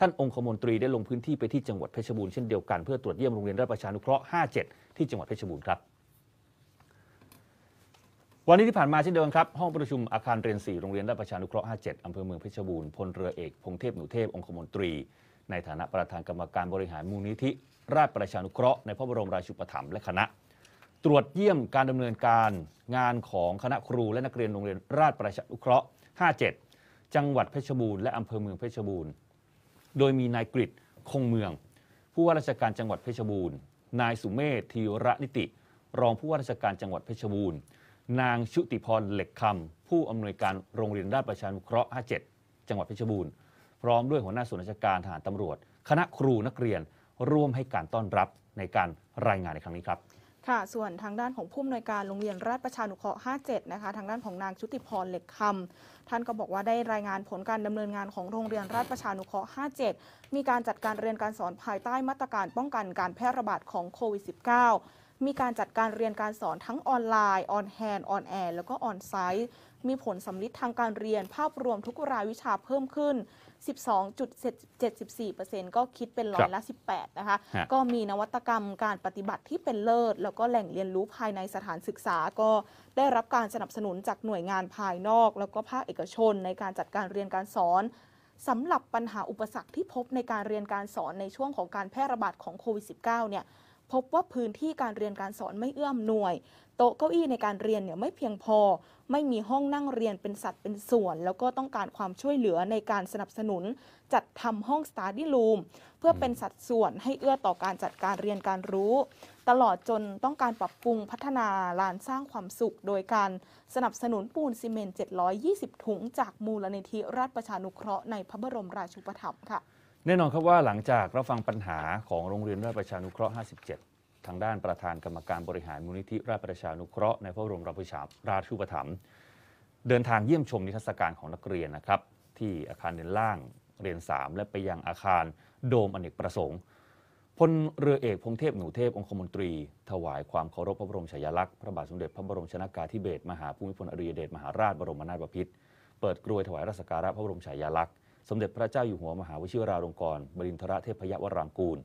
ท่านองคมนตรีได้ลงพื้นที่ไปที่จังหวัดเพชรบูรณ์เช่นเดียวกันเพื่อตรวจเยี่ยมโรงเรียน ราชประชานุเคราะห์57 ที่จังหวัดเพชรบูรณ์ครับ วันนี้ที่ผ่านมาเช่นเดิมครับ ห้องประชุมอาคารเรียน 4 โรงเรียน ราชประชานุเคราะห์57อำเภอเมืองเพชรบูรณ์ พลเรือเอกพงเทพ หนูเทพ องคมนตรี ในฐานะประธานกรรมการบริหารมูลนิธิราชประชานุเคราะห์ในพระบรมราชูปถัมภ์และคณะ ตรวจเยี่ยมการดำเนินการงานของคณะครู และนักเรียนโรงเรียนราชประชานุเคราะห์ 57 จังหวัดเพชรบูรณ์และอำเภอเมืองเพชรบูรณ์โดยมีนายกริตคงเมือง ผู้ว่าราชการจังหวัดเพชรบูรณ์ นายสุเมธธีระนิติรองผู้ว่าราชการจังหวัดเพชรบูรณ์นางชุติพรเหล็กคำผู้อำนวยการโรงเรียนราชประชานุเคราะห์57 จังหวัดเพชรบูรณ์พร้อมด้วยหัวหน้าส่วนราชการทหารตำรวจ คณะครูนักเรียน ร่วมให้การต้อนรับในการรายงานในครั้งนี้ครับค่ะ ส่วนทางด้านของผู้อำนวยการ โรงเรียนราชประชานุเคราะห์57 นะคะ ทางด้านของนางชุติพร เหล็กคำ ท่านก็บอกว่าได้รายงานผลการดำเนินงานของโรงเรียนราชประชานุเคราะห์57 มีการจัดการเรียนการสอนภายใต้มาตรการป้องกันการแพร่ระบาดของโควิด -19 มีการจัดการเรียนการสอนทั้งออนไลน์ ออนแฮนด์ออนแอร์แล้วก็ออนไซต์ มีผลสำลิดทางการเรียนภาพรวมทุกรายวิชาเพิ่มขึ้น 12.74%ก็คิดเป็นร้อยละ 18 นะคะ ก็มีนวัตกรรมการปฏิบัติที่เป็นเลิศ แล้วก็แหล่งเรียนรู้ภายในสถานศึกษา ก็ได้รับการสนับสนุนจากหน่วยงานภายนอก แล้วก็ภาคเอกชนในการจัดการเรียนการสอนสำหรับปัญหาอุปสรรคที่พบในการเรียนการสอนในช่วงของการแพร่ระบาดของโควิด -19 เนี่ยพบว่าพื้นที่การเรียนการสอนไม่เอื้อมหน่วย โต๊ะเก้าอี้ในการเรียนเนี่ยไม่เพียงพอไม่มีห้องนั่งเรียนเป็นสัดเป็นส่วน แล้วก็ต้องการความช่วยเหลือในการสนับสนุนจัดทำห้องสตาร์ดี้รูมเพื่อเป็นสัดส่วนให้เอื้อต่อการจัดการเรียนการรู้ ตลอดจนต้องการปรับปรุงพัฒนาลานสร้างความสุข โดยการสนับสนุนปูนซีเมนต์ 720 ถุงจากมูลนิธิราชประชานุเคราะห์ในพระบรมราชูปถัมภ์ค่ะแน่นอนครับว่าหลังจากรับฟังปัญหาของโรงเรียนราชประชานุเคราะห์ 57 ทางด้านประธานกรรมการบริหารมูลนิธิราชประชานุเคราะห์ในพระบรมราชาราชูปถัมภ์เดินทางเยี่ยมชมนิทรรศการของนักเรียนนะครับที่อาคารเรียนล่างเรียน 3 และไปยังอาคารโดมอเนกประสงค์พลเรือเอกพงเทพหนูเทพองคมนตรี ถวายความเคารพพระบรมฉายาลักษณ์พระบาทสมเด็จพระบรมชนากาธิเบศรมหาภูมิพลอดุลยเดชมหาราชบรมนาถบพิตรเปิดกรวยถวายรัศการะพระบรมฉายาลักษณ์สมเด็จพระเจ้าอยู่หัวมหาวชิวราลงกรณ์บรินทรเทพยวรางกูล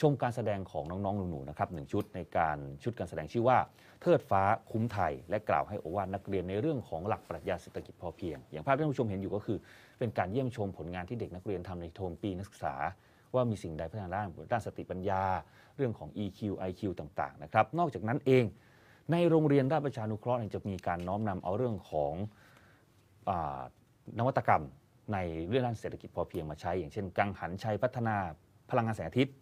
ชมการแสดงของน้อง ๆหนูๆนะครับหนึ่งชุดในการชุดการแสดงชื่อว่า เทิดฟ้าคุ้มไทย และกล่าวให้โอวานนักเรียนในเรื่องของหลักปรัชญาเศรษฐกิจพอเพียง อย่างภาพที่ท่านผู้ชมเห็นอยู่ก็คือเป็นการเยี่ยมชมผลงานที่เด็กนักเรียนทำในโทมปีนักศึกษา ว่ามีสิ่งใดพัฒนาด้านด้านสติปัญญาเรื่องของ EQ IQ ต่างๆนะครับนอกจากนั้นเองในโรงเรียนราชประชานุเคราะห์จะมีการน้อมนำเอาเรื่องของอนวัตกรรมในเรื่องด้านเศรษฐกิจพอเพียงมาใช้ อย่างเช่น กังหันชัยพัฒนาพลังงานแสงอาทิตย์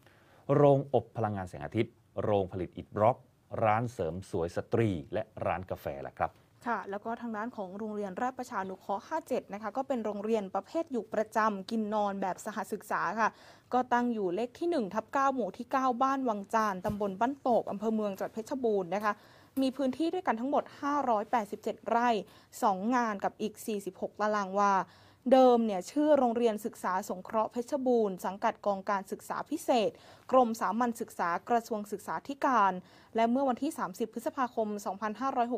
โรงอบพลังงานแสงอาทิตย์ โรงผลิตอิฐบล็อก ร้านเสริมสวยสตรีและร้านกาแฟลหะครับค่ะแล้วก็ทางด้านของโรงเรียนราชประชานุเคราะห์57นะคะก็เป็นโรงเรียนประเภทอยู่ประจำ กินนอนแบบสหศึกษาค่ะ ก็ตั้งอยู่เลขที่1ทับ9หมู่ที่ 9 บ้านวังจาน ตำบลบ้านโตกอำเภอเมืองจังหวัดเพชรบูรณ์นะคะมีพื้นที่ด้วยกันทั้งหมด 587 ไร่2งานกับอีก 46ตารางวาเดิมเนี่ย ชื่อโรงเรียนศึกษาสงเคราะห์เพชรบูรณ์ สังกัดกองการศึกษาพิเศษ กรมสามัญศึกษากระทรวงศึกษาธิการ และเมื่อวันที่ 30 พฤษภาคม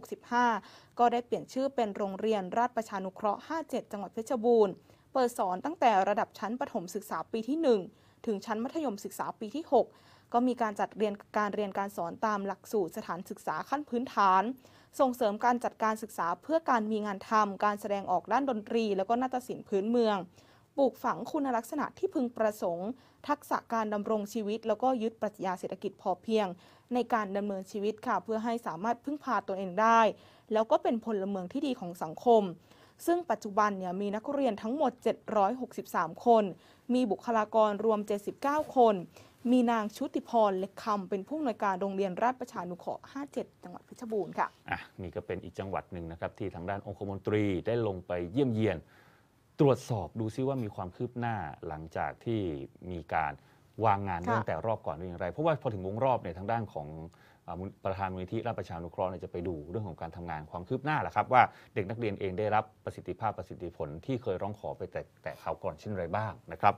2565 ก็ได้เปลี่ยนชื่อเป็นโรงเรียนราชประชานุเคราะห์ 57 จังหวัดเพชรบูรณ์เปิดสอนตั้งแต่ระดับชั้นประถมศึกษาปีที่ 1 ถึงชั้นมัธยมศึกษาปีที่ 6ก็มีการจัดเรียนการเรียนการสอนตามหลักสูตรสถานศึกษาขั้นพื้นฐาน ส่งเสริมการจัดการศึกษาเพื่อการมีงานทำ การแสดงออกด้านดนตรี แล้วก็นาฏศิลป์พื้นเมืองปลูกฝังคุณลักษณะที่พึงประสงค์ ทักษะการดำรงชีวิต แล้วก็ยึดปรัชญาเศรษฐกิจพอเพียง ในการดำเนินชีวิตค่ะเพื่อให้สามารถพึ่งพาตนเองได้ แล้วก็เป็นพลเมืองที่ดีของสังคม ซึ่งปัจจุบันเนี่ยมีนักเรียนทั้งหมด 763คน มีบุคลากรรวม 79 คนมีนางชุติพรเล็กคำเป็นผู้อำนวยการโรงเรียนราชประชานุเคราะห์ 57 จังหวัดเพชรบูรณ์ค่ะ อ่ะนี่ก็เป็นอีกจังหวัดหนึ่งนะครับ ที่ทางด้านองคมนตรีได้ลงไปเยี่ยมเยียน ตรวจสอบดูซิว่ามีความคืบหน้าหลังจากที่มีการวางงานตั้งแต่รอบก่อนหรืออย่างไร เพราะว่าพอถึงวงรอบเนี่ยทางด้านของอประธานมูลนิธิราชประชานุเคราะห์จะไปดูเรื่องของการทำงานความคืบหน้าแหละครับ ว่าเด็กนักเรียนเองได้รับประสิทธิภาพประสิทธิผลที่เคยร้องขอไปแต่แต่คราวก่อนเช่นไรบ้างนะครับ